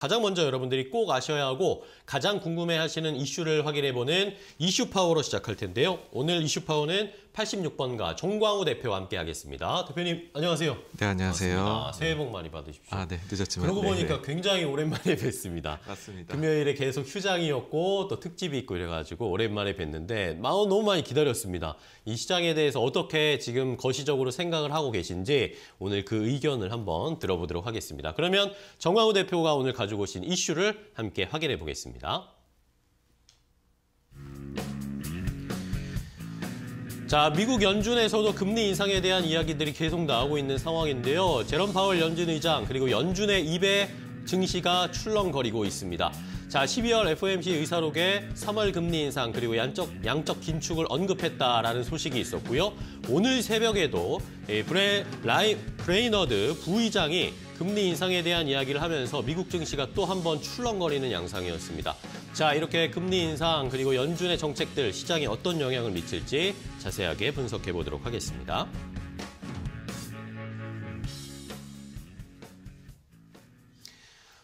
가장 먼저 여러분들이 꼭 아셔야 하고 가장 궁금해하시는 이슈를 확인해보는 이슈 파워로 시작할 텐데요. 오늘 이슈 파워는 86번가 정광우 대표와 함께 하겠습니다. 대표님 안녕하세요. 네 안녕하세요. 반습니다 네. 새해 복 많이 받으십시오. 아 네 늦었지만. 그러고 네, 보니까 네. 굉장히 오랜만에 뵀습니다. 맞습니다. 금요일에 계속 휴장이었고 또 특집이 있고 이래가지고 오랜만에 뵀는데 마음 너무 많이 기다렸습니다. 이 시장에 대해서 어떻게 지금 거시적으로 생각을 하고 계신지 오늘 그 의견을 한번 들어보도록 하겠습니다. 그러면 정광우 대표가 오늘 가져 가지고 오신 이슈를 함께 확인해 보겠습니다. 자, 미국 연준에서도 금리 인상에 대한 이야기들이 계속 나오고 있는 상황인데요. 제롬 파월 연준 의장 그리고 연준의 입에 증시가 출렁거리고 있습니다. 자, 12월 FOMC 의사록에 3월 금리 인상 그리고 양적, 양적 긴축을 언급했다라는 소식이 있었고요. 오늘 새벽에도 브레, 라이, 브레이너드 부의장이 금리 인상에 대한 이야기를 하면서 미국 증시가 또 한 번 출렁거리는 양상이었습니다. 자, 이렇게 금리 인상 그리고 연준의 정책들 시장에 어떤 영향을 미칠지 자세하게 분석해 보도록 하겠습니다.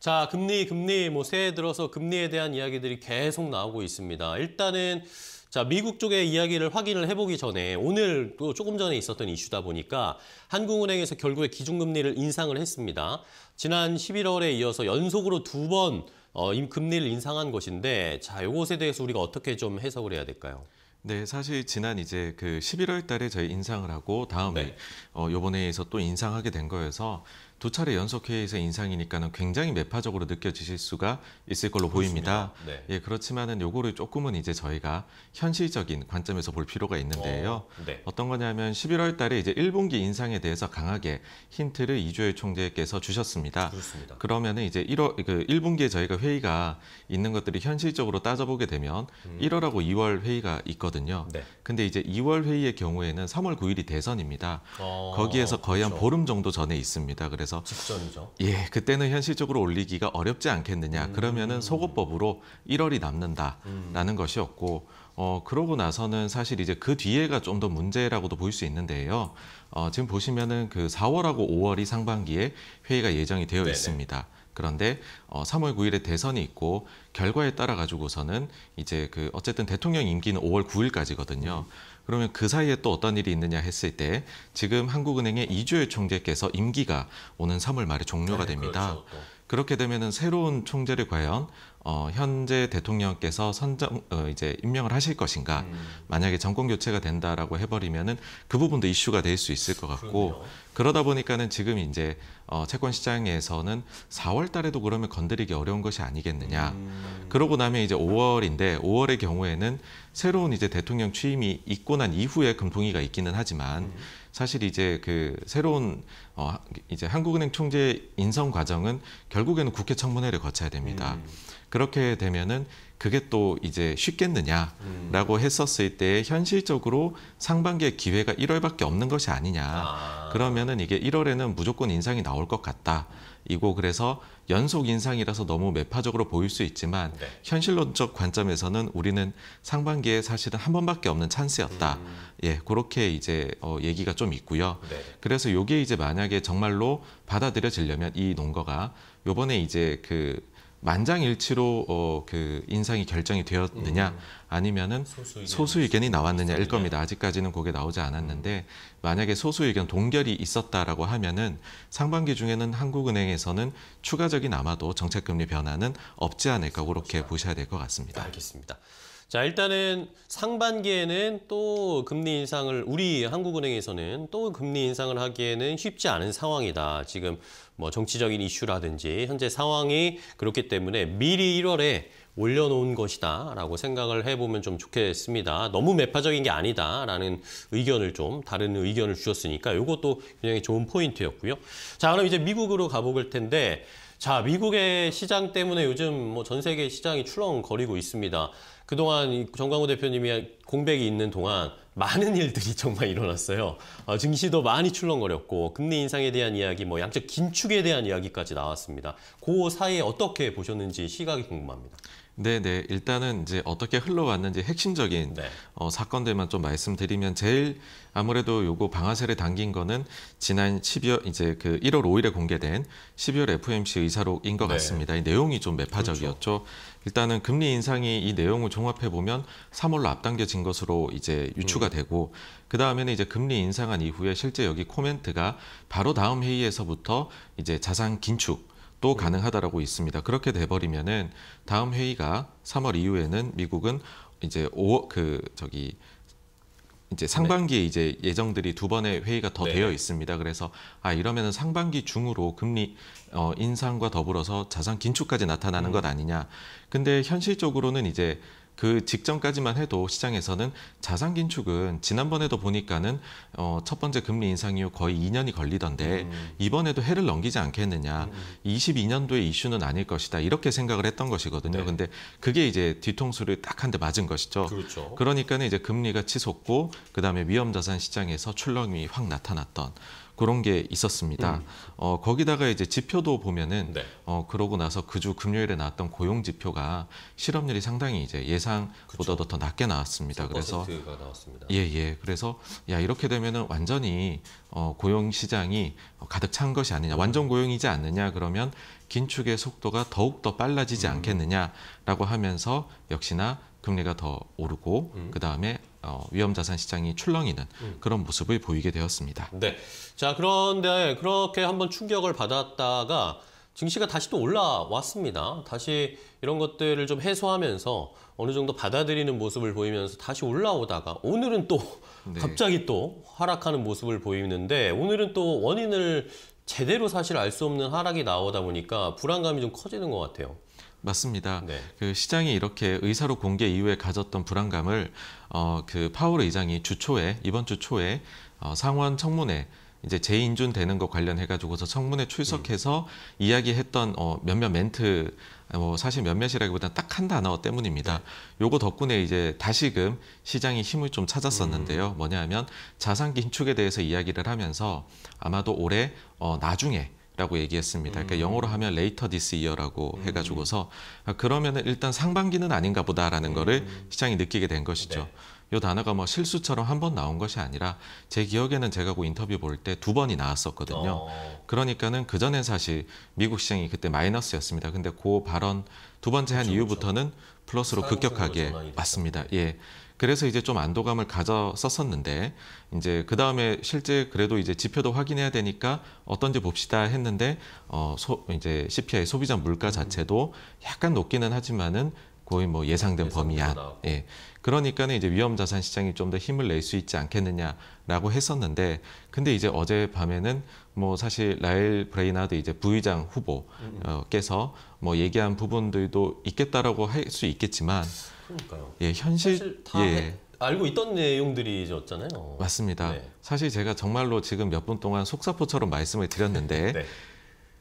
자, 금리, 금리, 뭐 새해 들어서 금리에 대한 이야기들이 계속 나오고 있습니다. 일단은 자, 미국 쪽의 이야기를 확인을 해보기 전에 오늘 또 조금 전에 있었던 이슈다 보니까 한국은행에서 결국에 기준금리를 인상을 했습니다. 지난 11월에 이어서 연속으로 두 번 어, 금리를 인상한 것인데 자, 요것에 대해서 우리가 어떻게 좀 해석을 해야 될까요? 네, 사실 지난 이제 그 11월 달에 저희 인상을 하고 다음에 네. 어 요번에서 해또 인상하게 된 거여서 두 차례 연속 회의에서 인상이니까는 굉장히 매파적으로 느껴지실 수가 있을 걸로 그렇습니다. 보입니다. 네. 예, 그렇지만은 요거를 조금은 이제 저희가 현실적인 관점에서 볼 필요가 있는데요. 어, 네. 떤 거냐면 11월 달에 이제 1분기 인상에 대해서 강하게 힌트를 이주열 총재께서 주셨습니다. 그렇습니다. 그러면은 이제 1월 그 1분기에 저희가 회의가 있는 것들이 현실적으로 따져보게 되면 음. 1월하고 2월 회의가 있거든요. 네. 근데 이제 2월 회의의 경우에는 3월 9일이 대선입니다. 어, 거기에서 거의 그렇죠. 한 보름 정도 전에 있습니다. 그래서 그래서 직전이죠. 예, 그때는 현실적으로 올리기가 어렵지 않겠느냐. 음. 그러면은 소급법으로 1월이 남는다라는 음. 것이었고 어 그러고 나서는 사실 이제 그 뒤에가 좀 더 문제라고도 보일 수 있는데요. 어 지금 보시면은 그 4월하고 5월이 상반기에 회의가 예정이 되어 네네. 있습니다. 그런데 어 3월 9일에 대선이 있고 결과에 따라 가지고서는 이제 그 어쨌든 대통령 임기는 5월 9일까지거든요. 음. 그러면 그 사이에 또 어떤 일이 있느냐 했을 때 지금 한국은행의 이주열 총재께서 임기가 오는 3월 말에 종료가 네, 됩니다. 그렇죠. 네. 그렇게 되면은 새로운 총재를 과연 어, 현재 대통령께서 선정 어, 이제 임명을 하실 것인가 음. 만약에 정권 교체가 된다라고 해버리면은 그 부분도 이슈가 될 수 있을 것 같고 그럼요. 그러다 보니까는 지금 이제 어, 채권 시장에서는 4월달에도 그러면 건드리기 어려운 것이 아니겠느냐 음. 그러고 나면 이제 5월인데 5월의 경우에는 새로운 이제 대통령 취임이 있고 난 이후에 금통위가 있기는 하지만 음. 사실 이제 그 새로운 어 이제 한국은행 총재 인성 과정은 결국에는 국회 청문회를 거쳐야 됩니다. 음. 그렇게 되면은 그게 또 이제 쉽겠느냐라고 음. 했었을 때 현실적으로 상반기에 기회가 1월밖에 없는 것이 아니냐. 아. 그러면은 이게 1월에는 무조건 인상이 나올 것 같다. 이고 그래서 연속 인상이라서 너무 매파적으로 보일 수 있지만 네. 현실론적 관점에서는 우리는 상반기에 사실은 한 번밖에 없는 찬스였다. 음. 예, 그렇게 이제 어, 얘기가 좀 있고요. 네. 그래서 이게 이제 만약에 정말로 받아들여지려면 이 논거가 요번에 이제 그 만장일치로 어, 그 인상이 결정이 되었느냐 음. 아니면은 소수, 의견이 나왔느냐일 겁니다. 네. 아직까지는 그게 나오지 않았는데 음. 만약에 소수 의견 동결이 있었다라고 하면은 상반기 중에는 한국은행에서는 추가적인 아마도 정책금리 변화는 없지 않을까 그렇게 보셔야 될 것 같습니다. 알겠습니다. 자, 일단은 상반기에는 또 금리 인상을 우리 한국은행에서는 또 금리 인상을 하기에는 쉽지 않은 상황이다. 지금 뭐 정치적인 이슈라든지 현재 상황이 그렇기 때문에 미리 1월에 올려놓은 것이다 라고 생각을 해보면 좀 좋겠습니다. 너무 매파적인 게 아니다 라는 의견을 좀 다른 의견을 주셨으니까 이것도 굉장히 좋은 포인트였고요. 자 그럼 이제 미국으로 가보길 텐데 자, 미국의 시장 때문에 요즘 뭐 전 세계 시장이 출렁거리고 있습니다. 그동안 정광호 대표님이 공백이 있는 동안 많은 일들이 정말 일어났어요. 어, 증시도 많이 출렁거렸고 금리 인상에 대한 이야기, 뭐 양적 긴축에 대한 이야기까지 나왔습니다. 그 사이에 어떻게 보셨는지 시각이 궁금합니다. 네, 네. 일단은 이제 어떻게 흘러왔는지 핵심적인 네. 어, 사건들만 좀 말씀드리면 제일 아무래도 요거 방아쇠를 당긴 거는 지난 12월 이제 그 1월 5일에 공개된 12월 FOMC 의사록인 것 네. 같습니다. 이 내용이 좀 매파적이었죠. 그렇죠. 일단은 금리 인상이 이 내용을 종합해 보면 3월로 앞당겨진 것으로 이제 유추가 음. 되고 그 다음에는 이제 금리 인상한 이후에 실제 여기 코멘트가 바로 다음 회의에서부터 이제 자산 긴축 또 네. 가능하다라고 있습니다. 그렇게 돼버리면은 다음 회의가 3월 이후에는 미국은 이제 5그 저기 이제 네. 상반기에 네. 이제 예정들이 두 번의 회의가 더 네. 되어 있습니다. 그래서 아 이러면은 상반기 중으로 금리 어, 인상과 더불어서 자산 긴축까지 나타나는 음. 것 아니냐. 근데 현실적으로는 이제 그 직전까지만 해도 시장에서는 자산 긴축은 지난번에도 보니까는 어, 첫 번째 금리 인상 이후 거의 2년이 걸리던데 음. 이번에도 해를 넘기지 않겠느냐. 음. 22년도의 이슈는 아닐 것이다. 이렇게 생각을 했던 것이거든요. 네. 근데 그게 이제 뒤통수를 딱 한 대 맞은 것이죠. 그렇죠. 그러니까는 이제 금리가 치솟고 그다음에 위험 자산 시장에서 출렁이 확 나타났던 그런 게 있었습니다. 음. 어, 거기다가 이제 지표도 보면은 네. 어, 그러고 나서 그 주 금요일에 나왔던 고용 지표가 실업률이 상당히 이제 예상보다도 그쵸. 더 낮게 나왔습니다. 그래서 나 예, 예. 그래서 야 이렇게 되면은 완전히 어, 고용 시장이 가득 찬 것이 아니냐, 음. 완전 고용이지 않느냐 그러면 긴축의 속도가 더욱 더 빨라지지 음. 않겠느냐라고 하면서 역시나 금리가 더 오르고 음. 그 다음에 어, 위험자산 시장이 출렁이는 음. 그런 모습을 보이게 되었습니다. 네. 자 그런데 그렇게 한번 충격을 받았다가 증시가 다시 또 올라왔습니다. 다시 이런 것들을 좀 해소하면서 어느 정도 받아들이는 모습을 보이면서 다시 올라오다가 오늘은 또 네. 갑자기 또 하락하는 모습을 보이는데 오늘은 또 원인을 제대로 사실 알 수 없는 하락이 나오다 보니까 불안감이 좀 커지는 것 같아요. 맞습니다. 네. 그 시장이 이렇게 의사로 공개 이후에 가졌던 불안감을 어, 그 파월 의장이 주 초에 이번 주 초에 어, 상원 청문회 이제 재인준되는 거 관련해가지고서 청문회 출석해서 음. 이야기했던 어, 몇몇 멘트 뭐 사실 몇몇이라기보다 는딱 한 단어 때문입니다. 네. 요거 덕분에 이제 다시금 시장이 힘을 좀 찾았었는데요. 음. 뭐냐 하면 자산 긴축에 대해서 이야기를 하면서 아마도 올해 어, 나중에 라고 얘기했습니다. 그러니까 음. 영어로 하면 later this year라고 음. 해가지고서 아, 그러면은 일단 상반기는 아닌가 보다라는 음. 거를 시장이 느끼게 된 것이죠. 네. 이 단어가 뭐 실수처럼 한 번 나온 것이 아니라 제 기억에는 제가 그 인터뷰 볼 때 두 번이 나왔었거든요. 어. 그러니까는 그전엔 사실 미국 시장이 그때 마이너스였습니다. 근데 그 발언 두 번째 한 그렇죠, 이후부터는 플러스로 급격하게 맞습니다. 예. 그래서 이제 좀 안도감을 가졌었었는데 이제 그 다음에 실제 그래도 이제 지표도 확인해야 되니까 어떤지 봅시다 했는데 어 소, 이제 CPI 소비자 물가 자체도 약간 높기는 하지만은 거의 뭐 예상된 범위 안. 예. 그러니까는 이제 위험 자산 시장이 좀 더 힘을 낼 수 있지 않겠느냐라고 했었는데 근데 이제 어제 밤에는 뭐 사실 라일 브레이나드 이제 부의장 후보께서 뭐 얘기한 부분들도 있겠다라고 할 수 있겠지만 그러니까요. 예, 현실, 다 예. 알고 있던 내용들이었잖아요. 맞습니다. 네. 사실 제가 정말로 지금 몇 분 동안 속사포처럼 말씀을 드렸는데 네.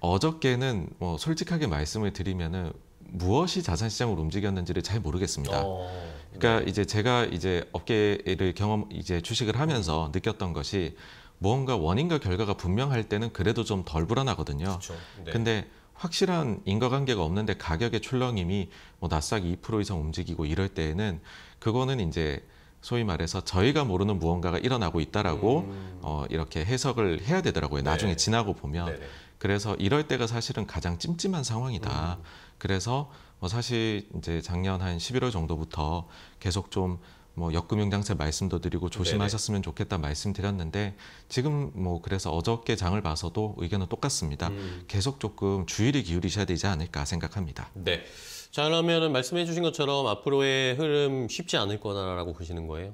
어저께는 뭐 솔직하게 말씀을 드리면은 무엇이 자산 시장을 움직였는지를 잘 모르겠습니다. 어, 그러니까 네. 이제 제가 이제 업계를 경험 이제 주식을 하면서 느꼈던 것이 무언가 원인과 결과가 분명할 때는 그래도 좀 덜 불안하거든요. 그쵸, 네. 근데 확실한 인과관계가 없는데 가격의 출렁임이 뭐낯싸기2% 이상 움직이고 이럴 때에는 그거는 이제 소위 말해서 저희가 모르는 무언가가 일어나고 있다라고 음. 어, 이렇게 해석을 해야 되더라고요. 네. 나중에 지나고 보면. 네네. 그래서 이럴 때가 사실은 가장 찜찜한 상황이다. 음. 그래서 뭐 사실 이제 작년 한 11월 정도부터 계속 좀뭐 역금융 장세 말씀도 드리고 네. 조심하셨으면 좋겠다 말씀드렸는데 지금 뭐 그래서 어저께 장을 봐서도 의견은 똑같습니다. 음. 계속 조금 주의를 기울이셔야 되지 않을까 생각합니다. 네. 자그러면 말씀해 주신 것처럼 앞으로의 흐름 쉽지 않을 거다라고 보시는 거예요?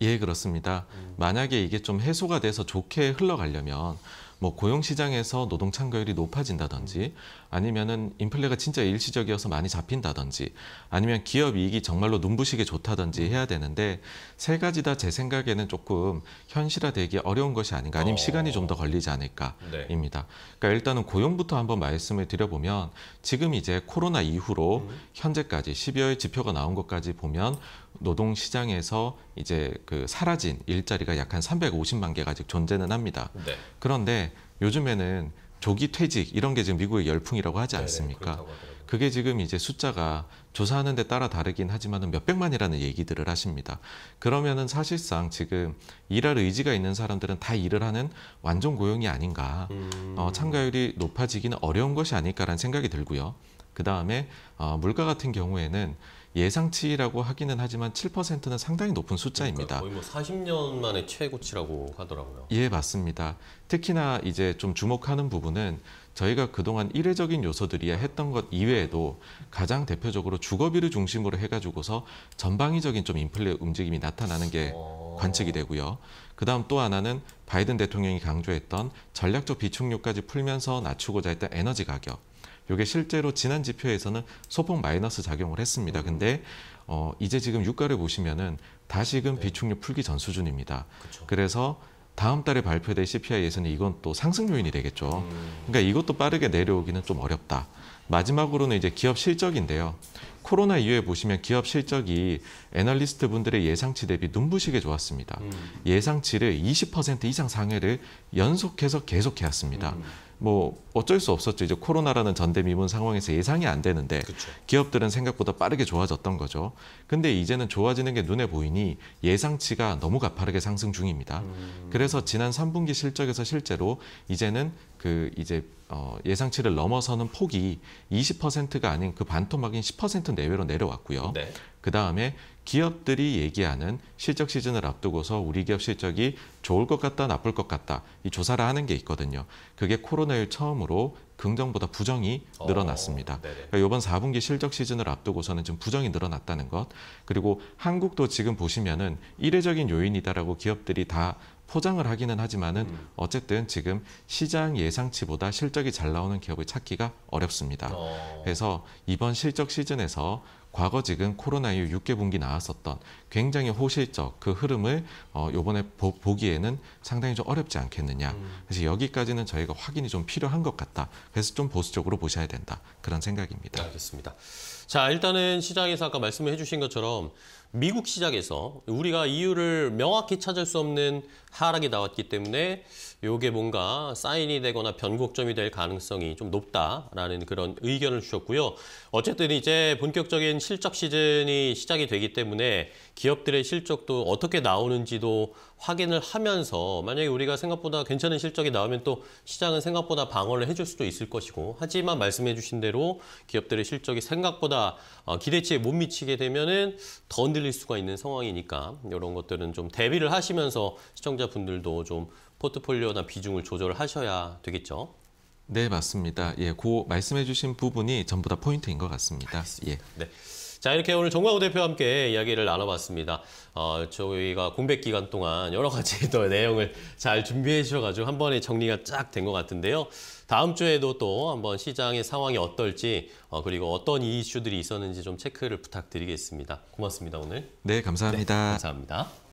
예, 그렇습니다. 음. 만약에 이게 좀 해소가 돼서 좋게 흘러가려면 뭐 고용 시장에서 노동 참가율이 높아진다든지 음. 아니면은 인플레가 진짜 일시적이어서 많이 잡힌다든지 아니면 기업 이익이 정말로 눈부시게 좋다든지 음. 해야 되는데 세 가지 다 제 생각에는 조금 현실화되기 어려운 것이 아닌가 아니면 어... 시간이 좀 더 걸리지 않을까입니다. 네. 그러니까 일단은 고용부터 한번 말씀을 드려보면 지금 이제 코로나 이후로 음. 현재까지 12월 지표가 나온 것까지 보면 노동 시장에서 이제 그 사라진 일자리가 약 한 350만 개가 아직 존재는 합니다. 네. 그런데 요즘에는 조기 퇴직 이런 게 지금 미국의 열풍이라고 하지 네, 네, 않습니까? 네네, 그게 지금 이제 숫자가 조사하는 데 따라 다르긴 하지만은 몇백만이라는 얘기들을 하십니다. 그러면은 사실상 지금 일할 의지가 있는 사람들은 다 일을 하는 완전 고용이 아닌가. 음... 어, 참가율이 높아지기는 어려운 것이 아닐까라는 생각이 들고요. 그 다음에 어, 물가 같은 경우에는 예상치라고 하기는 하지만 7%는 상당히 높은 그러니까 숫자입니다. 그러니까 거의 뭐 40년 만에 최고치라고 하더라고요. 예, 맞습니다. 특히나 이제 좀 주목하는 부분은 저희가 그동안 이례적인 요소들이야 했던 것 이외에도 가장 대표적으로 주거비를 중심으로 해가지고서 전방위적인 좀 인플레 움직임이 나타나는 게 어. 관측이 되고요. 그 다음 또 하나는 바이든 대통령이 강조했던 전략적 비축률까지 풀면서 낮추고자 했던 에너지 가격. 이게 실제로 지난 지표에서는 소폭 마이너스 작용을 했습니다. 음. 근데 어, 이제 지금 유가를 보시면은 다시금 네. 비축률 풀기 전 수준입니다. 그쵸. 그래서 다음 달에 발표될 CPI 예선이 이건 또 상승 요인이 되겠죠. 음. 그러니까 이것도 빠르게 내려오기는 좀 어렵다. 마지막으로는 이제 기업 실적인데요. 코로나 이후에 보시면 기업 실적이 애널리스트 분들의 예상치 대비 눈부시게 좋았습니다. 음. 예상치를 20% 이상 상회를 연속해서 계속해왔습니다. 음. 뭐 어쩔 수 없었죠. 이제 코로나라는 전대미문 상황에서 예상이 안 되는데 그쵸. 기업들은 생각보다 빠르게 좋아졌던 거죠. 근데 이제는 좋아지는 게 눈에 보이니 예상치가 너무 가파르게 상승 중입니다. 음. 그래서 지난 3분기 실적에서 실제로 이제는 그 이제 어 예상치를 넘어서는 폭이 20%가 아닌 그 반토막인 10% 내외로 내려왔고요. 네. 그 다음에 기업들이 얘기하는 실적 시즌을 앞두고서 우리 기업 실적이 좋을 것 같다, 나쁠 것 같다 이 조사를 하는 게 있거든요. 그게 코로나19 처음으로 긍정보다 부정이 어, 늘어났습니다. 어, 그러니까 이번 4분기 실적 시즌을 앞두고서는 좀 부정이 늘어났다는 것. 그리고 한국도 지금 보시면은 이례적인 요인이다라고 기업들이 다 포장을 하기는 하지만은 음. 어쨌든 지금 시장 예상치보다 실적이 잘 나오는 기업을 찾기가 어렵습니다. 어. 그래서 이번 실적 시즌에서 과거 지금 코로나 이후 6개 분기 나왔었던 굉장히 호실적 그 흐름을 어, 요번에 보, 보기에는 상당히 좀 어렵지 않겠느냐. 음. 그래서 여기까지는 저희가 확인이 좀 필요한 것 같다. 그래서 좀 보수적으로 보셔야 된다. 그런 생각입니다. 알겠습니다. 자, 일단은 시장에서 아까 말씀해 주신 것처럼 미국 시장에서 우리가 이유를 명확히 찾을 수 없는 하락이 나왔기 때문에 이게 뭔가 사인이 되거나 변곡점이 될 가능성이 좀 높다라는 그런 의견을 주셨고요. 어쨌든 이제 본격적인 실적 시즌이 시작이 되기 때문에 기업들의 실적도 어떻게 나오는지도 확인을 하면서 만약에 우리가 생각보다 괜찮은 실적이 나오면 또 시장은 생각보다 방어를 해줄 수도 있을 것이고 하지만 말씀해 주신 대로 기업들의 실적이 생각보다 어, 기대치에 못 미치게 되면은 더 흔들릴 수가 있는 상황이니까 이런 것들은 좀 대비를 하시면서 시청자분들도 좀 포트폴리오나 비중을 조절 하셔야 되겠죠. 네, 맞습니다. 예, 고 말씀해 주신 부분이 전부 다 포인트인 것 같습니다. 알겠습니다. 예. 네. 자 이렇게 오늘 정광우 대표와 함께 이야기를 나눠봤습니다. 어, 저희가 공백 기간 동안 여러 가지 또 내용을 잘 준비해 주셔가지고 한 번에 정리가 쫙 된 것 같은데요. 다음 주에도 또 한 번 시장의 상황이 어떨지 어, 그리고 어떤 이슈들이 있었는지 좀 체크를 부탁드리겠습니다. 고맙습니다 오늘. 네 감사합니다. 네, 감사합니다.